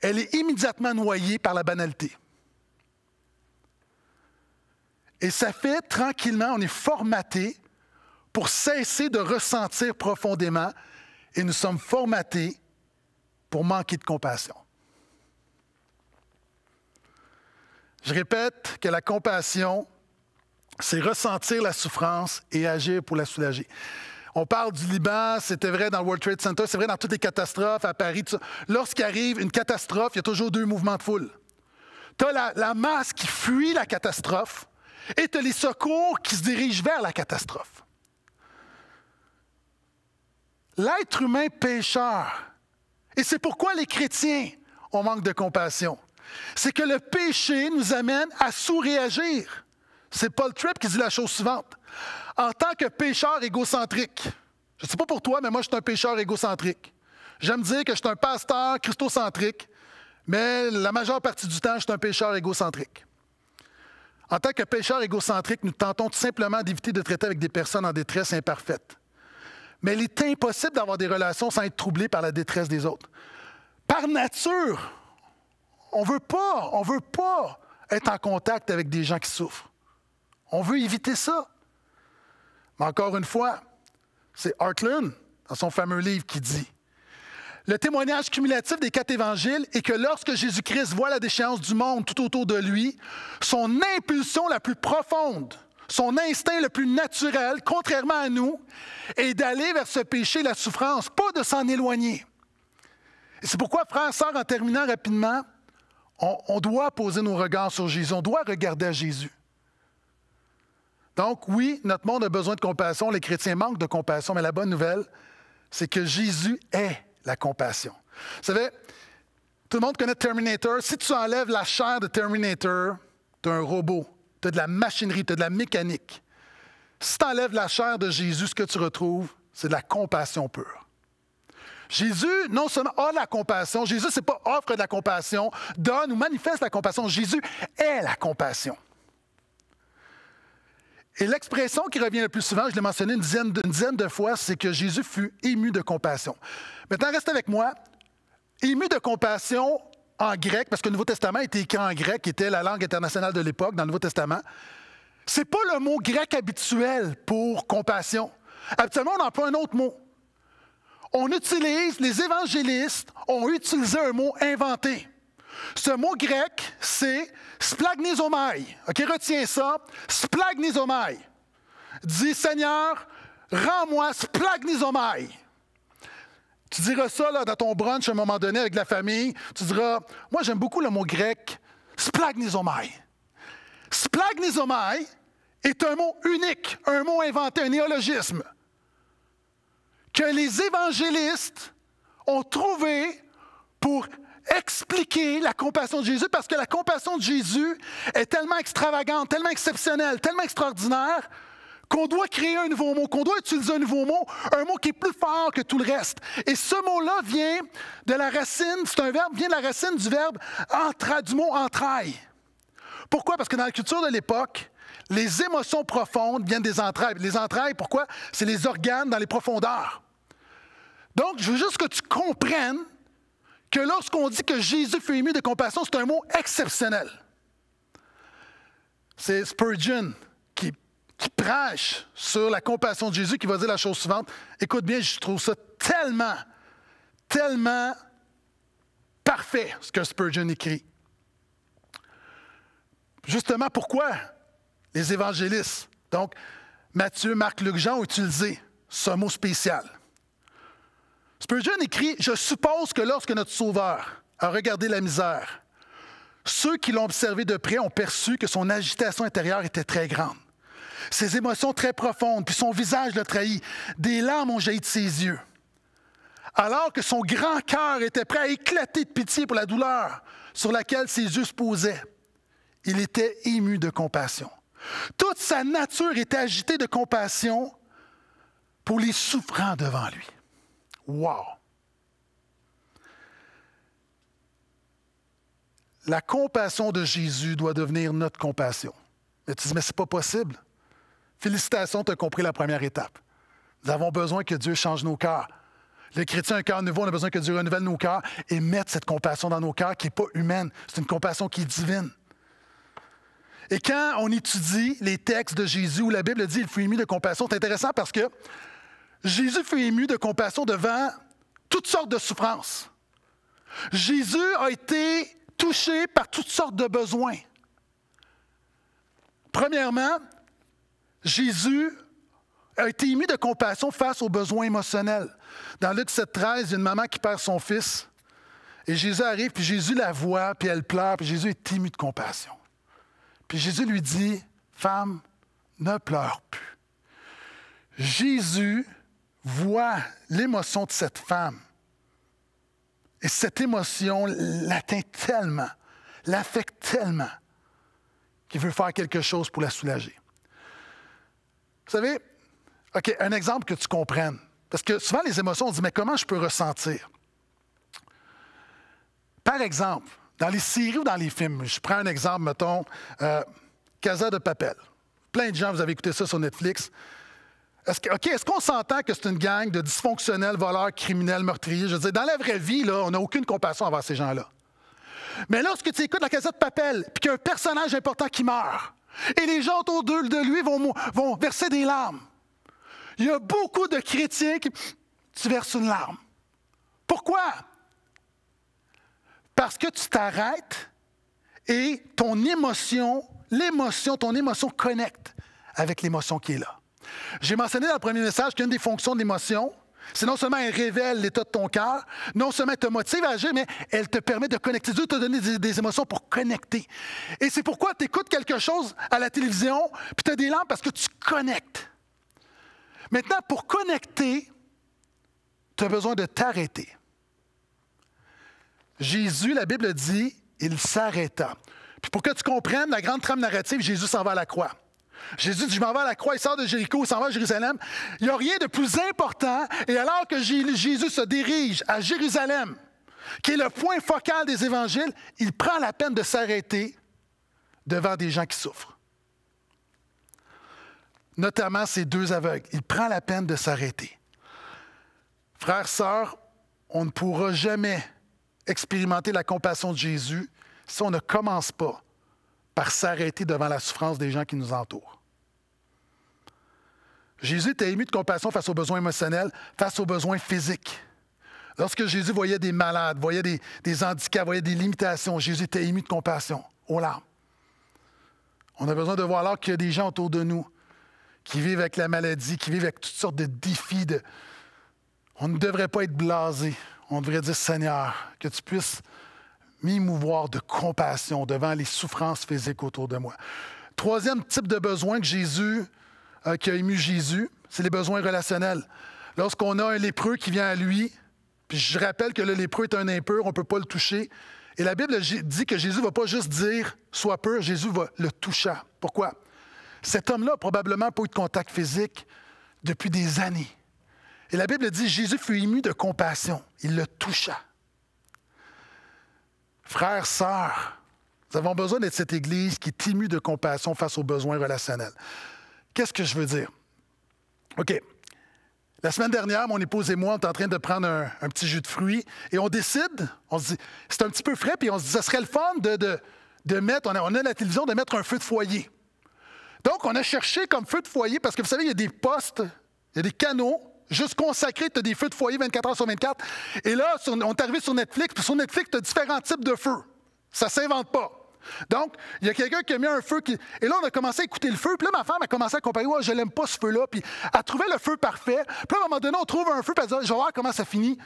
elle est immédiatement noyée par la banalité. Et ça fait tranquillement, on est formaté pour cesser de ressentir profondément et nous sommes formatés pour manquer de compassion. Je répète que la compassion, c'est ressentir la souffrance et agir pour la soulager. On parle du Liban, c'était vrai dans le World Trade Center, c'est vrai dans toutes les catastrophes à Paris. Lorsqu'arrive une catastrophe, il y a toujours deux mouvements de foule. Tu as la masse qui fuit la catastrophe, et tu as les secours qui se dirigent vers la catastrophe. L'être humain pécheur, et c'est pourquoi les chrétiens, ont manque de compassion, c'est que le péché nous amène à sous-réagir. C'est Paul Tripp qui dit la chose suivante. En tant que pécheur égocentrique, je ne sais pas pour toi, mais moi je suis un pécheur égocentrique. J'aime dire que je suis un pasteur christocentrique, mais la majeure partie du temps, je suis un pécheur égocentrique. En tant que pêcheurs égocentriques, nous tentons tout simplement d'éviter de traiter avec des personnes en détresse imparfaite. Mais il est impossible d'avoir des relations sans être troublé par la détresse des autres. Par nature, on ne veut pas, on veut pas être en contact avec des gens qui souffrent. On veut éviter ça. Mais encore une fois, c'est Hartland, dans son fameux livre, qui dit le témoignage cumulatif des quatre évangiles est que lorsque Jésus-Christ voit la déchéance du monde tout autour de lui, son impulsion la plus profonde, son instinct le plus naturel, contrairement à nous, est d'aller vers ce péché, la souffrance, pas de s'en éloigner. C'est pourquoi, frères, en terminant rapidement, on, on doit poser nos regards sur Jésus, on doit regarder à Jésus. Donc oui, notre monde a besoin de compassion, les chrétiens manquent de compassion, mais la bonne nouvelle, c'est que Jésus est la compassion. Vous savez, tout le monde connaît Terminator. Si tu enlèves la chair de Terminator, tu un robot, tu de la machinerie, tu de la mécanique. Si tu enlèves la chair de Jésus, ce que tu retrouves, c'est de la compassion pure. Jésus, non seulement a la compassion, Jésus, c'est pas offre de la compassion, donne ou manifeste la compassion. Jésus est la compassion. Et l'expression qui revient le plus souvent, je l'ai mentionné une dizaine, une dizaine de fois, c'est que Jésus fut ému de compassion. Maintenant, reste avec moi. Ému de compassion en grec, parce que le Nouveau Testament était écrit en grec, qui était la langue internationale de l'époque dans le Nouveau Testament, c'est pas le mot grec habituel pour compassion. Habituellement, on emploie un autre mot. On utilise, les évangélistes ont utilisé un mot inventé. Ce mot grec, c'est splagnisomai. OK, retiens ça. Splagnisomai. Dis, Seigneur, rends-moi splagnizomai. Tu diras ça dans ton brunch à un moment donné avec la famille. Tu diras, moi j'aime beaucoup le mot grec, splagnizomai. Splagnizomai est un mot unique, un mot inventé, un néologisme que les évangélistes ont trouvé pour expliquer la compassion de Jésus, parce que la compassion de Jésus est tellement extravagante, tellement exceptionnelle, tellement extraordinaire qu'on doit créer un nouveau mot, qu'on doit utiliser un nouveau mot, un mot qui est plus fort que tout le reste. Et ce mot-là vient de la racine, c'est un verbe, vient de la racine du verbe entra, du mot entraille. Pourquoi? Parce que dans la culture de l'époque, les émotions profondes viennent des entrailles. Les entrailles, pourquoi? C'est les organes dans les profondeurs. Donc, je veux juste que tu comprennes que lorsqu'on dit que Jésus fut ému de compassion, c'est un mot exceptionnel. C'est Spurgeon, qui prêche sur la compassion de Jésus qui va dire la chose suivante. Écoute bien, je trouve ça tellement, tellement parfait ce que Spurgeon écrit. Justement, pourquoi les évangélistes, donc Matthieu, Marc, Luc, Jean, ont utilisé ce mot spécial? Spurgeon écrit Je suppose que lorsque notre Sauveur a regardé la misère, ceux qui l'ont observé de près ont perçu que son agitation intérieure était très grande ses émotions très profondes, puis son visage le trahit. Des larmes ont jailli de ses yeux. Alors que son grand cœur était prêt à éclater de pitié pour la douleur sur laquelle ses yeux se posaient, il était ému de compassion. Toute sa nature était agitée de compassion pour les souffrants devant lui. Wow! La compassion de Jésus doit devenir notre compassion. Mais tu dis, mais c'est pas possible. Félicitations, tu as compris la première étape. Nous avons besoin que Dieu change nos cœurs. Les chrétiens, un cœur nouveau, on a besoin que Dieu renouvelle nos cœurs et mette cette compassion dans nos cœurs qui n'est pas humaine. C'est une compassion qui est divine. Et quand on étudie les textes de Jésus où la Bible dit qu'il fut ému de compassion, c'est intéressant parce que Jésus fut ému de compassion devant toutes sortes de souffrances. Jésus a été touché par toutes sortes de besoins. Premièrement, Jésus a été ému de compassion face aux besoins émotionnels. Dans Luc 7, 13, il y a une maman qui perd son fils. Et Jésus arrive, puis Jésus la voit, puis elle pleure, puis Jésus est ému de compassion. Puis Jésus lui dit, Femme, ne pleure plus. Jésus voit l'émotion de cette femme. Et cette émotion l'atteint tellement, l'affecte tellement, qu'il veut faire quelque chose pour la soulager. Vous savez, OK, un exemple que tu comprennes. Parce que souvent, les émotions, on dit, mais comment je peux ressentir? Par exemple, dans les séries ou dans les films, je prends un exemple, mettons, euh, Casa de Papel. Plein de gens, vous avez écouté ça sur Netflix. Est-ce OK, est-ce qu'on s'entend que c'est une gang de dysfonctionnels, voleurs, criminels, meurtriers? Je veux dire, dans la vraie vie, là, on n'a aucune compassion envers ces gens-là. Mais lorsque tu écoutes la Casa de Papel, puis qu'il y a un personnage important qui meurt, et les gens autour de lui vont, verser des larmes. Il y a beaucoup de chrétiens qui tu verses une larme. Pourquoi? Parce que tu t'arrêtes et ton émotion, l'émotion, ton émotion connecte avec l'émotion qui est là. J'ai mentionné dans le premier message qu'une des fonctions de l'émotion, c'est non seulement elle révèle l'état de ton cœur, non seulement elle te motive à agir, mais elle te permet de connecter. Dieu te donne des, émotions pour connecter. Et c'est pourquoi tu écoutes quelque chose à la télévision, puis tu as des lampes parce que tu connectes. Maintenant, pour connecter, tu as besoin de t'arrêter. Jésus, la Bible dit, il s'arrêta. Puis pour que tu comprennes la grande trame narrative, Jésus s'en va à la croix. Jésus dit, je m'en vais à la croix, il sort de Jéricho, il s'en va à Jérusalem. Il n'y a rien de plus important. Et alors que Jésus se dirige à Jérusalem, qui est le point focal des évangiles, il prend la peine de s'arrêter devant des gens qui souffrent. Notamment ces deux aveugles. Il prend la peine de s'arrêter. Frères, sœurs, on ne pourra jamais expérimenter la compassion de Jésus si on ne commence pas par s'arrêter devant la souffrance des gens qui nous entourent. Jésus était ému de compassion face aux besoins émotionnels, face aux besoins physiques. Lorsque Jésus voyait des malades, voyait des, handicaps, voyait des limitations, Jésus était ému de compassion aux larmes. On a besoin de voir alors qu'il y a des gens autour de nous qui vivent avec la maladie, qui vivent avec toutes sortes de défis. On ne devrait pas être blasé. On devrait dire, Seigneur, que tu puisses m'émouvoir de compassion devant les souffrances physiques autour de moi. Troisième type de besoin que Jésus, euh, qui a ému Jésus, c'est les besoins relationnels. Lorsqu'on a un lépreux qui vient à lui, puis je rappelle que le lépreux est un impur, on ne peut pas le toucher. Et la Bible dit que Jésus ne va pas juste dire Sois pur, Jésus va le toucher. Pourquoi? Cet homme-là n'a probablement pas eu de contact physique depuis des années. Et la Bible dit Jésus fut ému de compassion. Il le toucha. Frères, sœurs, nous avons besoin d'être cette Église qui timue de compassion face aux besoins relationnels. Qu'est-ce que je veux dire? OK. La semaine dernière, mon épouse et moi, on est en train de prendre un, petit jus de fruits et on décide, on se dit, c'est un petit peu frais, puis on se dit, ça serait le fun de, mettre, on a, on a, la télévision, de mettre un feu de foyer. Donc, on a cherché comme feu de foyer, parce que vous savez, il y a des postes, il y a des canaux juste consacré, tu as des feux de foyer 24 heures sur 24. Et là, on est arrivé sur Netflix, puis sur Netflix, tu as différents types de feux. Ça ne s'invente pas. Donc, il y a quelqu'un qui a mis un feu qui. Et là, on a commencé à écouter le feu. Puis là, ma femme a commencé à comparer. je l'aime pas ce feu-là. Puis à trouver le feu parfait. Puis à un moment donné, on trouve un feu. Puis Je vais voir comment ça finit.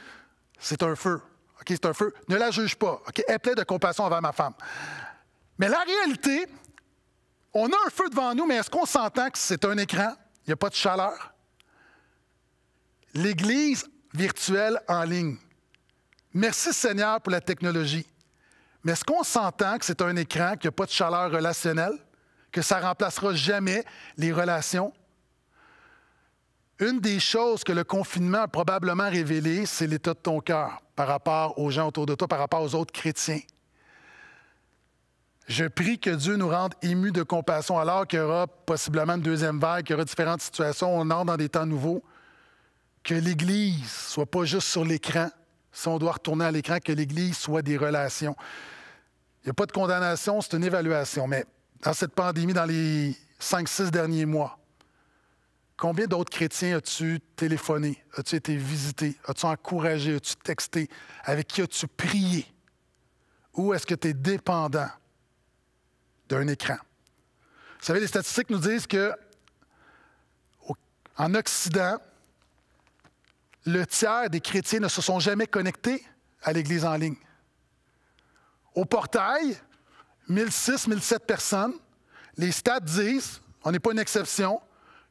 C'est un feu. OK, c'est un feu. Ne la juge pas. OK, elle plaît de compassion envers ma femme. Mais la réalité, on a un feu devant nous, mais est-ce qu'on s'entend que c'est un écran? Il n'y a pas de chaleur l'Église virtuelle en ligne. Merci Seigneur pour la technologie. Mais est-ce qu'on s'entend que c'est un écran qui a pas de chaleur relationnelle, que ça remplacera jamais les relations? Une des choses que le confinement a probablement révélé, c'est l'état de ton cœur par rapport aux gens autour de toi, par rapport aux autres chrétiens. Je prie que Dieu nous rende émus de compassion alors qu'il y aura possiblement une deuxième vague, qu'il y aura différentes situations, on entre dans des temps nouveaux que l'Église soit pas juste sur l'écran. Si on doit retourner à l'écran, que l'Église soit des relations. Il n'y a pas de condamnation, c'est une évaluation. Mais dans cette pandémie, dans les cinq, six derniers mois, combien d'autres chrétiens as-tu téléphoné? As-tu été visité? As-tu encouragé? As-tu texté? Avec qui as-tu prié? Ou est-ce que tu es dépendant d'un écran? Vous savez, les statistiques nous disent que en Occident, le tiers des chrétiens ne se sont jamais connectés à l'Église en ligne. Au portail, 1006-1007 personnes. Les stats disent, on n'est pas une exception,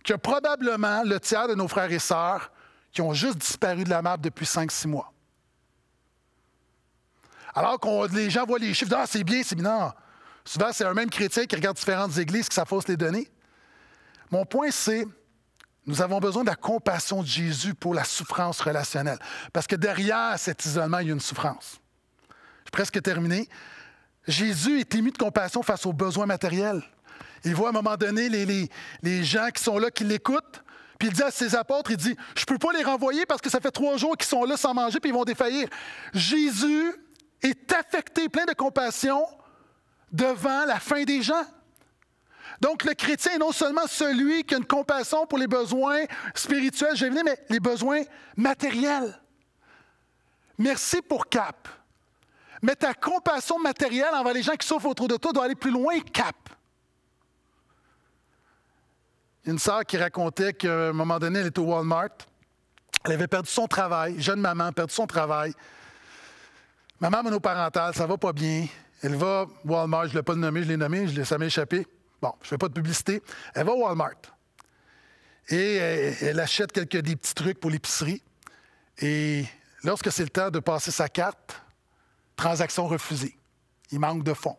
que probablement le tiers de nos frères et sœurs qui ont juste disparu de la map depuis 5-6 mois. Alors que les gens voient les chiffres, ah, c'est bien, c'est bien. Souvent, c'est un même chrétien qui regarde différentes églises qui s'affaussent les données. Mon point, c'est nous avons besoin de la compassion de Jésus pour la souffrance relationnelle. Parce que derrière cet isolement, il y a une souffrance. Je presque terminé. Jésus est ému de compassion face aux besoins matériels. Il voit à un moment donné les, les, les gens qui sont là, qui l'écoutent. Puis il dit à ses apôtres, il dit, je ne peux pas les renvoyer parce que ça fait trois jours qu'ils sont là sans manger, puis ils vont défaillir. Jésus est affecté, plein de compassion, devant la faim des gens. Donc, le chrétien est non seulement celui qui a une compassion pour les besoins spirituels, j'ai dit, mais les besoins matériels. Merci pour Cap. Mais ta compassion matérielle envers les gens qui souffrent autour de toi doit aller plus loin, Cap. Une sœur qui racontait qu'à un moment donné, elle était au Walmart. Elle avait perdu son travail, jeune maman, perdu son travail. Maman monoparentale, ça va pas bien. Elle va Walmart, je ne l'ai pas nommé, je l'ai nommé, je ça m'est échappé. Bon, je ne fais pas de publicité. Elle va au Walmart. Et elle, achète quelques des petits trucs pour l'épicerie. Et lorsque c'est le temps de passer sa carte, transaction refusée. Il manque de fonds.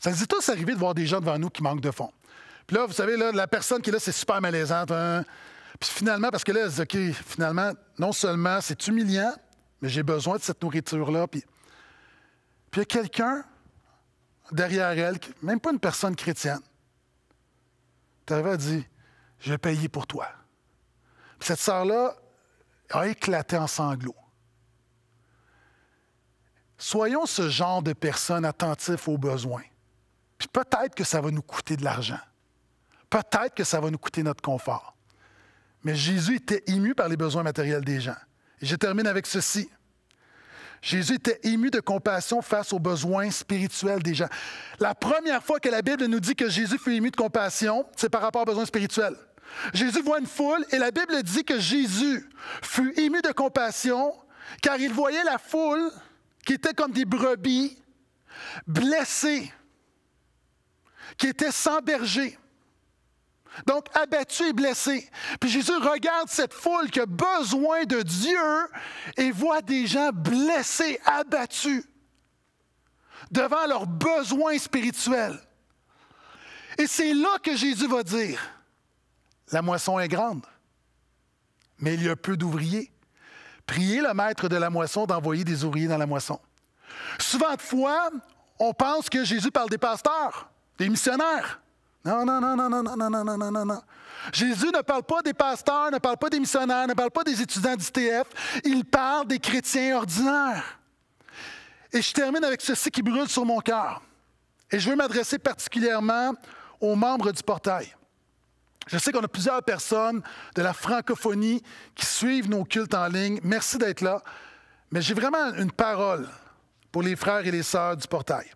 Ça nous est tous arrivé de voir des gens devant nous qui manquent de fonds. Puis là, vous savez, là, la personne qui est là, c'est super malaisante. Hein. Puis finalement, parce que là, elle dit, OK, finalement, non seulement c'est humiliant, mais j'ai besoin de cette nourriture-là. puis il y a quelqu'un derrière elle, même pas une personne chrétienne, t'arrives dit, à Je vais payer pour toi. cette sœur-là a éclaté en sanglots. Soyons ce genre de personnes attentives aux besoins. Puis peut-être que ça va nous coûter de l'argent. Peut-être que ça va nous coûter notre confort. Mais Jésus était ému par les besoins matériels des gens. Et je termine avec ceci. Jésus était ému de compassion face aux besoins spirituels des gens. La première fois que la Bible nous dit que Jésus fut ému de compassion, c'est par rapport aux besoins spirituels. Jésus voit une foule et la Bible dit que Jésus fut ému de compassion car il voyait la foule qui était comme des brebis blessées, qui étaient sans berger. Donc, abattu et blessé. Puis Jésus regarde cette foule qui a besoin de Dieu et voit des gens blessés, abattus devant leurs besoins spirituels. Et c'est là que Jésus va dire, la moisson est grande, mais il y a peu d'ouvriers. Priez le maître de la moisson d'envoyer des ouvriers dans la moisson. Souvent de fois, on pense que Jésus parle des pasteurs, des missionnaires. Non, non, non, non, non, non, non, non, non, non, non. Jésus ne parle pas des pasteurs, ne parle pas des missionnaires, ne parle pas des étudiants du TF, Il parle des chrétiens ordinaires. Et je termine avec ceci qui brûle sur mon cœur. Et je veux m'adresser particulièrement aux membres du portail. Je sais qu'on a plusieurs personnes de la francophonie qui suivent nos cultes en ligne. Merci d'être là. Mais j'ai vraiment une parole pour les frères et les sœurs du portail.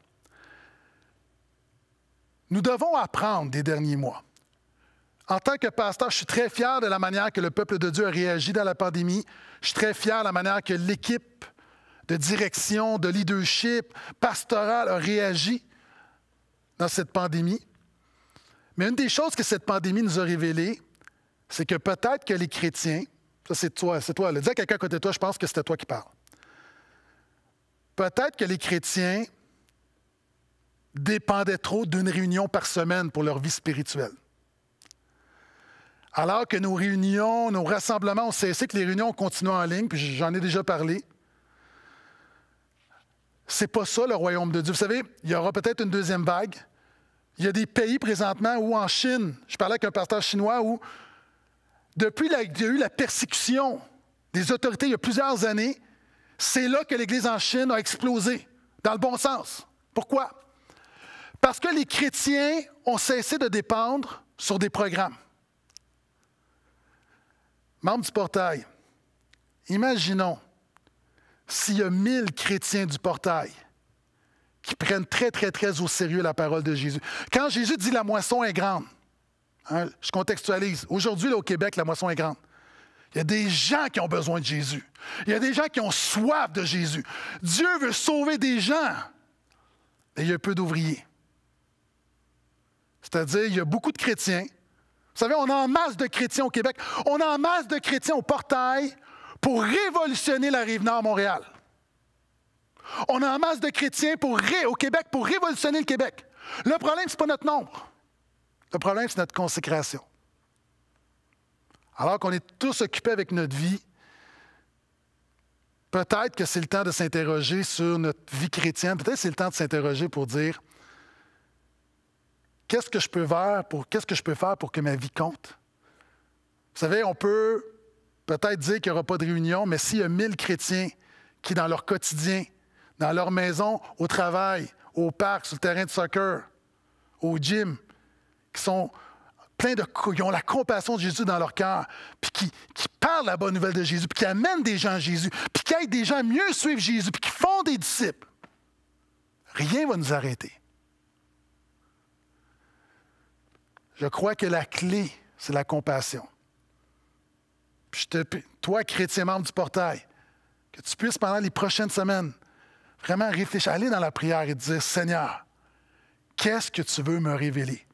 Nous devons apprendre des derniers mois. En tant que pasteur, je suis très fier de la manière que le peuple de Dieu a réagi dans la pandémie. Je suis très fier de la manière que l'équipe de direction, de leadership, pastoral a réagi dans cette pandémie. Mais une des choses que cette pandémie nous a révélées, c'est que peut-être que les chrétiens, ça c'est toi, c'est toi, le dis à quelqu'un à côté de toi, je pense que c'était toi qui parle. Peut-être que les chrétiens dépendaient trop d'une réunion par semaine pour leur vie spirituelle. Alors que nos réunions, nos rassemblements ont cessé, que les réunions ont continué en ligne, puis j'en ai déjà parlé, c'est pas ça le royaume de Dieu. Vous savez, il y aura peut-être une deuxième vague. Il y a des pays présentement où en Chine, je parlais avec un pasteur chinois où depuis qu'il y a eu la persécution des autorités il y a plusieurs années, c'est là que l'Église en Chine a explosé, dans le bon sens. Pourquoi? Parce que les chrétiens ont cessé de dépendre sur des programmes. Membre du portail, imaginons s'il y a mille chrétiens du portail qui prennent très, très, très au sérieux la parole de Jésus. Quand Jésus dit la moisson est grande, hein, je contextualise, aujourd'hui au Québec, la moisson est grande. Il y a des gens qui ont besoin de Jésus. Il y a des gens qui ont soif de Jésus. Dieu veut sauver des gens. Mais il y a peu d'ouvriers. C'est-à-dire, il y a beaucoup de chrétiens. Vous savez, on a en masse de chrétiens au Québec. On a en masse de chrétiens au portail pour révolutionner la rive nord Montréal. On a en masse de chrétiens pour au Québec pour révolutionner le Québec. Le problème, ce n'est pas notre nombre. Le problème, c'est notre consécration. Alors qu'on est tous occupés avec notre vie, peut-être que c'est le temps de s'interroger sur notre vie chrétienne. Peut-être que c'est le temps de s'interroger pour dire qu'est-ce que je peux faire pour qu'est-ce que je peux faire pour que ma vie compte? Vous savez, on peut peut-être dire qu'il n'y aura pas de réunion, mais s'il y a mille chrétiens qui, dans leur quotidien, dans leur maison, au travail, au parc, sur le terrain de soccer, au gym, qui sont pleins de qui ont la compassion de Jésus dans leur cœur, puis qui, qui parlent la bonne nouvelle de Jésus, puis qui amènent des gens à Jésus, puis qui aident des gens à mieux suivre Jésus, puis qui font des disciples. Rien ne va nous arrêter. Je crois que la clé, c'est la compassion. je toi, chrétien membre du portail, que tu puisses pendant les prochaines semaines vraiment réfléchir, aller dans la prière et dire Seigneur, qu'est-ce que tu veux me révéler?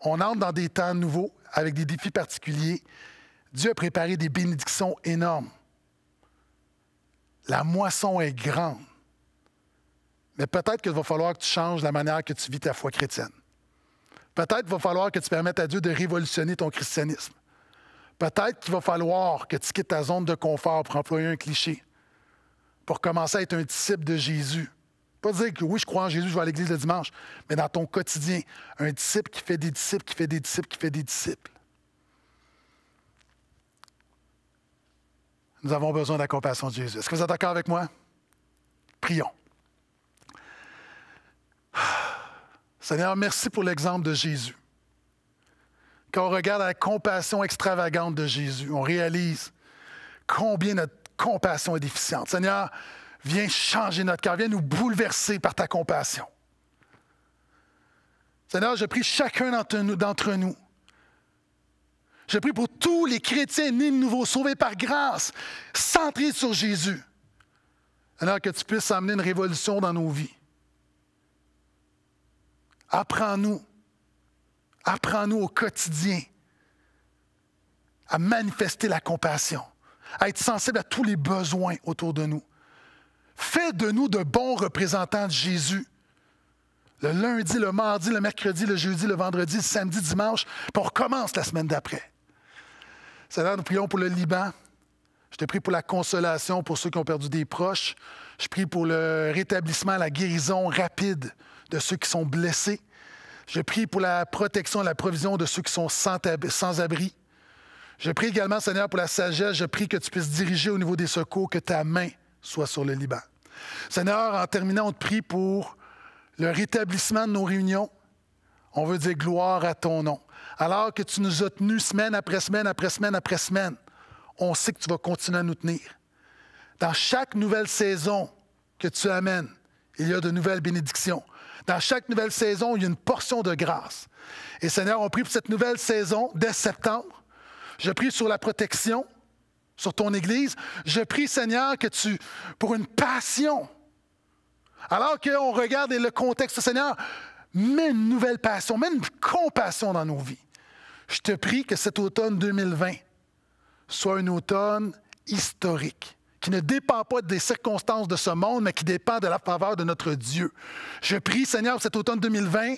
On entre dans des temps nouveaux avec des défis particuliers. Dieu a préparé des bénédictions énormes. La moisson est grande. Mais peut-être qu'il va falloir que tu changes la manière que tu vis ta foi chrétienne. Peut-être va falloir que tu permettes à Dieu de révolutionner ton christianisme. Peut-être qu'il va falloir que tu quittes ta zone de confort pour employer un cliché, pour commencer à être un disciple de Jésus. Pas dire que oui, je crois en Jésus, je vais à l'église le dimanche, mais dans ton quotidien, un disciple qui fait des disciples, qui fait des disciples, qui fait des disciples. Nous avons besoin de la compassion de Jésus. Est-ce que vous êtes d'accord avec moi? Prions. Seigneur, merci pour l'exemple de Jésus. Quand on regarde la compassion extravagante de Jésus, on réalise combien notre compassion est déficiente. Seigneur, viens changer notre cœur, viens nous bouleverser par ta compassion. Seigneur, je prie chacun d'entre nous. Je prie pour tous les chrétiens nés de nouveau, sauvés par grâce, centrés sur Jésus. alors que tu puisses amener une révolution dans nos vies. Apprends-nous. Apprends-nous au quotidien à manifester la compassion, à être sensible à tous les besoins autour de nous. Fais de nous de bons représentants de Jésus. Le lundi, le mardi, le mercredi, le jeudi, le vendredi, le samedi, dimanche, puis on recommence la semaine d'après. Seigneur, nous prions pour le Liban. Je te prie pour la consolation pour ceux qui ont perdu des proches. Je prie pour le rétablissement, la guérison rapide de ceux qui sont blessés. Je prie pour la protection et la provision de ceux qui sont sans, abri. Je prie également, Seigneur, pour la sagesse. Je prie que tu puisses diriger au niveau des secours, que ta main soit sur le Liban. Seigneur, en terminant, on te prie pour le rétablissement de nos réunions. On veut dire gloire à ton nom. Alors que tu nous as tenus semaine après semaine après semaine après semaine, on sait que tu vas continuer à nous tenir. Dans chaque nouvelle saison que tu amènes, il y a de nouvelles bénédictions. Dans chaque nouvelle saison, il y a une portion de grâce. Et Seigneur, on prie pour cette nouvelle saison dès septembre. Je prie sur la protection, sur ton Église. Je prie, Seigneur, que tu, pour une passion, alors qu'on regarde le contexte, Seigneur, mets une nouvelle passion, mets une compassion dans nos vies. Je te prie que cet automne 2020 soit un automne historique qui ne dépend pas des circonstances de ce monde, mais qui dépend de la faveur de notre Dieu. Je prie, Seigneur, cet automne 2020,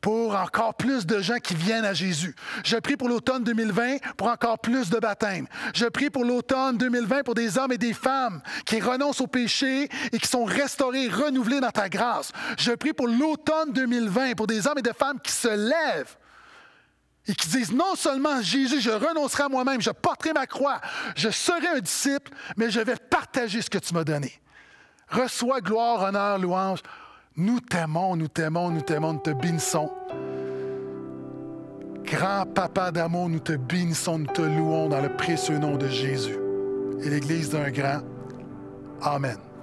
pour encore plus de gens qui viennent à Jésus. Je prie pour l'automne 2020 pour encore plus de baptêmes. Je prie pour l'automne 2020 pour des hommes et des femmes qui renoncent au péché et qui sont restaurés, renouvelés dans ta grâce. Je prie pour l'automne 2020 pour des hommes et des femmes qui se lèvent et qui disent non seulement Jésus, je renoncerai à moi-même, je porterai ma croix, je serai un disciple, mais je vais partager ce que tu m'as donné. Reçois gloire, honneur, louange. Nous t'aimons, nous t'aimons, nous t'aimons, nous te bénissons. Grand Papa d'amour, nous te bénissons, nous te louons dans le précieux nom de Jésus. Et l'Église d'un grand. Amen.